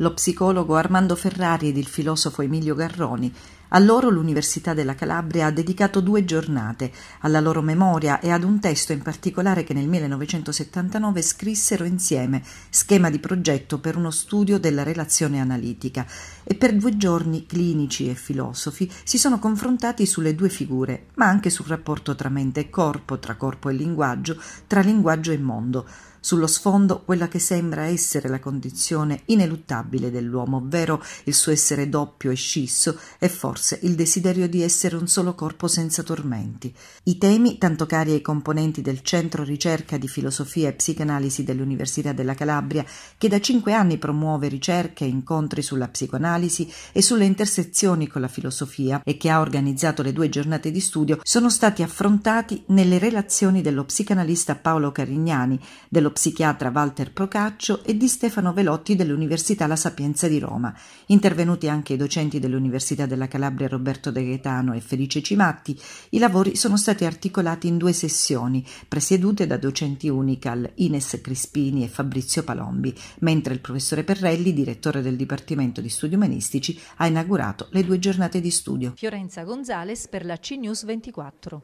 lo psicologo Armando Ferrari ed il filosofo Emilio Garroni a loro l'Università della Calabria ha dedicato due giornate, alla loro memoria e ad un testo in particolare che nel 1979 scrissero insieme, schema di progetto per uno studio della relazione analitica, e per due giorni clinici e filosofi si sono confrontati sulle due figure, ma anche sul rapporto tra mente e corpo, tra corpo e linguaggio, tra linguaggio e mondo. Sullo sfondo quella che sembra essere la condizione ineluttabile dell'uomo, ovvero il suo essere doppio e scisso e forse forse il desiderio di essere un solo corpo senza tormenti. I temi, tanto cari ai componenti del Centro Ricerca di Filosofia e Psicanalisi dell'Università della Calabria, che da cinque anni promuove ricerche e incontri sulla psicoanalisi e sulle intersezioni con la filosofia e che ha organizzato le due giornate di studio, sono stati affrontati nelle relazioni dello psicanalista Paolo Carignani, dello psichiatra Walter Procaccio e di Stefano Velotti dell'Università La Sapienza di Roma. Intervenuti anche i docenti dell'Università della Calabria Calabria Roberto De Gaetano e Felice Cimatti, i lavori sono stati articolati in due sessioni, presiedute da docenti Unical Ines Crispini e Fabrizio Palombi, mentre il professore Perrelli, direttore del Dipartimento di Studi Umanistici, ha inaugurato le due giornate di studio. Fiorenza Gonzales per la CNews 24.